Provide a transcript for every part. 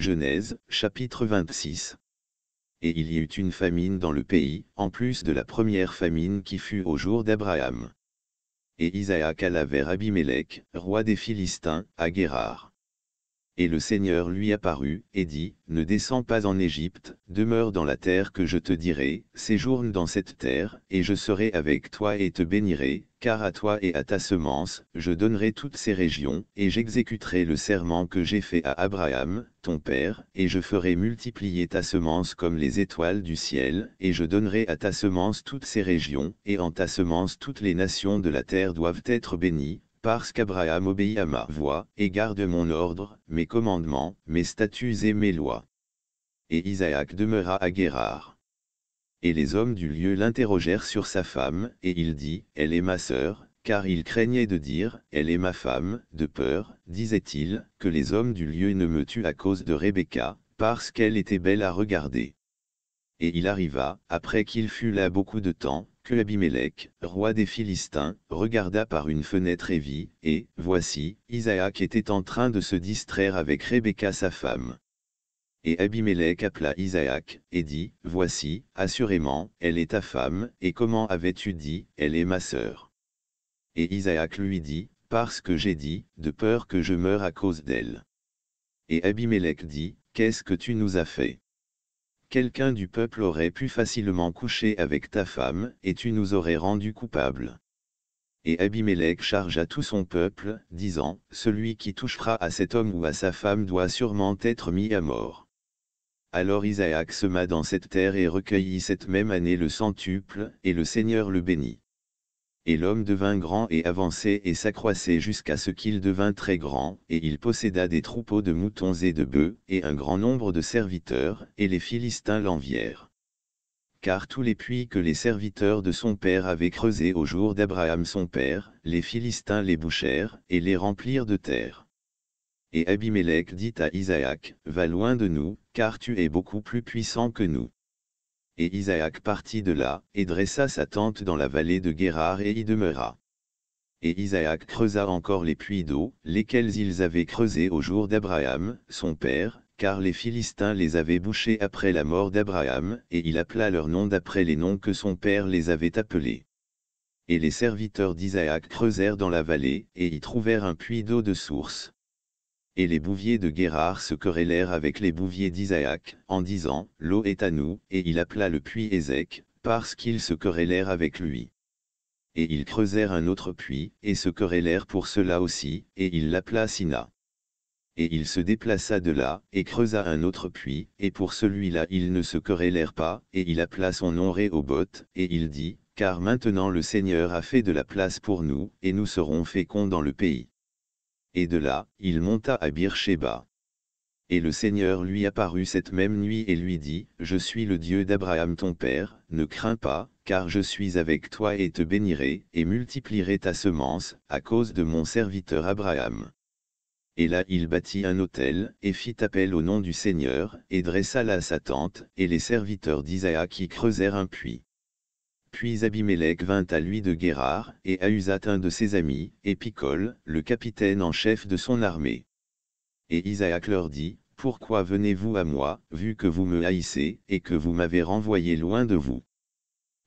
Genèse, chapitre 26. Et il y eut une famine dans le pays, en plus de la première famine qui fut au jour d'Abraham. Et Isaac alla vers Abimelech, roi des Philistins, à Guérard. Et le Seigneur lui apparut, et dit, Ne descends pas en Égypte, demeure dans la terre que je te dirai, séjourne dans cette terre, et je serai avec toi et te bénirai, car à toi et à ta semence, je donnerai toutes ces régions, et j'exécuterai le serment que j'ai fait à Abraham, ton père, et je ferai multiplier ta semence comme les étoiles du ciel, et je donnerai à ta semence toutes ces régions, et en ta semence toutes les nations de la terre doivent être bénies, parce qu'Abraham obéit à ma voix, et garde mon ordre, mes commandements, mes statuts et mes lois. Et Isaac demeura à Guérard. Et les hommes du lieu l'interrogèrent sur sa femme, et il dit, Elle est ma sœur, car il craignait de dire, Elle est ma femme, de peur, disait-il, que les hommes du lieu ne me tuent à cause de Rebecca, parce qu'elle était belle à regarder. Et il arriva, après qu'il fut là beaucoup de temps, que Abimelech, roi des Philistins, regarda par une fenêtre et vit, et, voici, Isaac était en train de se distraire avec Rebecca sa femme. Et Abimelech appela Isaac, et dit, Voici, assurément, elle est ta femme, et comment avais-tu dit, elle est ma sœur Et Isaac lui dit, Parce que j'ai dit, de peur que je meure à cause d'elle. Et Abimelech dit, Qu'est-ce que tu nous as fait quelqu'un du peuple aurait pu facilement coucher avec ta femme, et tu nous aurais rendus coupables. Et Abimelech chargea tout son peuple, disant, Celui qui touchera à cet homme ou à sa femme doit sûrement être mis à mort. Alors Isaac sema dans cette terre et recueillit cette même année le centuple, et le Seigneur le bénit. Et l'homme devint grand et avançait et s'accroissait jusqu'à ce qu'il devint très grand, et il posséda des troupeaux de moutons et de bœufs, et un grand nombre de serviteurs, et les Philistins l'envièrent. Car tous les puits que les serviteurs de son père avaient creusés au jour d'Abraham son père, les Philistins les bouchèrent, et les remplirent de terre. Et Abimélec dit à Isaac, Va loin de nous, car tu es beaucoup plus puissant que nous et Isaac partit de là, et dressa sa tente dans la vallée de Guérar et y demeura. Et Isaac creusa encore les puits d'eau, lesquels ils avaient creusés au jour d'Abraham, son père, car les Philistins les avaient bouchés après la mort d'Abraham, et il appela leur nom d'après les noms que son père les avait appelés. Et les serviteurs d'Isaac creusèrent dans la vallée, et y trouvèrent un puits d'eau de source et les bouviers de Guérard se querellèrent avec les bouviers d'Isaac, en disant, L'eau est à nous, et il appela le puits Ézec, parce qu'ils se querellèrent avec lui. Et ils creusèrent un autre puits, et se querellèrent pour cela aussi, et il l'appela Sina. Et il se déplaça de là, et creusa un autre puits, et pour celui-là ils ne se querellèrent pas, et il appela son nom bottes, et il dit, Car maintenant le Seigneur a fait de la place pour nous, et nous serons féconds dans le pays et de là, il monta à Sheba. Et le Seigneur lui apparut cette même nuit et lui dit, Je suis le Dieu d'Abraham ton père, ne crains pas, car je suis avec toi et te bénirai, et multiplierai ta semence, à cause de mon serviteur Abraham. Et là il bâtit un autel, et fit appel au nom du Seigneur, et dressa là sa tente, et les serviteurs d'Isaac y creusèrent un puits. Puis Abimelech vint à lui de Guérard, et à un de ses amis, et Picol, le capitaine en chef de son armée. Et Isaac leur dit, Pourquoi venez-vous à moi, vu que vous me haïssez, et que vous m'avez renvoyé loin de vous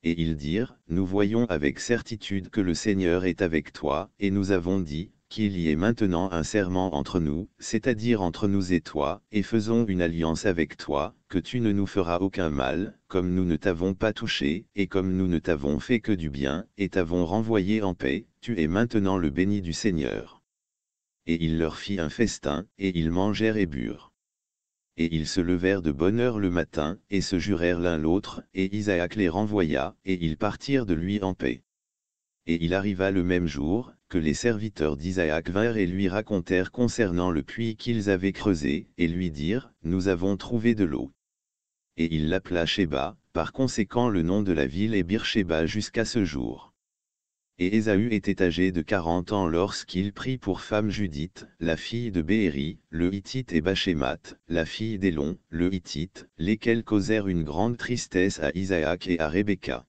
Et ils dirent, Nous voyons avec certitude que le Seigneur est avec toi, et nous avons dit, qu'il y ait maintenant un serment entre nous, c'est-à-dire entre nous et toi, et faisons une alliance avec toi, que tu ne nous feras aucun mal, comme nous ne t'avons pas touché, et comme nous ne t'avons fait que du bien, et t'avons renvoyé en paix, tu es maintenant le béni du Seigneur. Et il leur fit un festin, et ils mangèrent et burent. Et ils se levèrent de bonne heure le matin, et se jurèrent l'un l'autre, et Isaac les renvoya, et ils partirent de lui en paix et il arriva le même jour, que les serviteurs d'Isaac vinrent et lui racontèrent concernant le puits qu'ils avaient creusé, et lui dirent, Nous avons trouvé de l'eau. Et il l'appela Sheba, par conséquent le nom de la ville est Sheba jusqu'à ce jour. Et Ésaü était âgé de quarante ans lorsqu'il prit pour femme Judith, la fille de Béhéri, le Hittite et Bachémat, la fille d'Élon, le Hittite, lesquels causèrent une grande tristesse à Isaac et à Rebecca.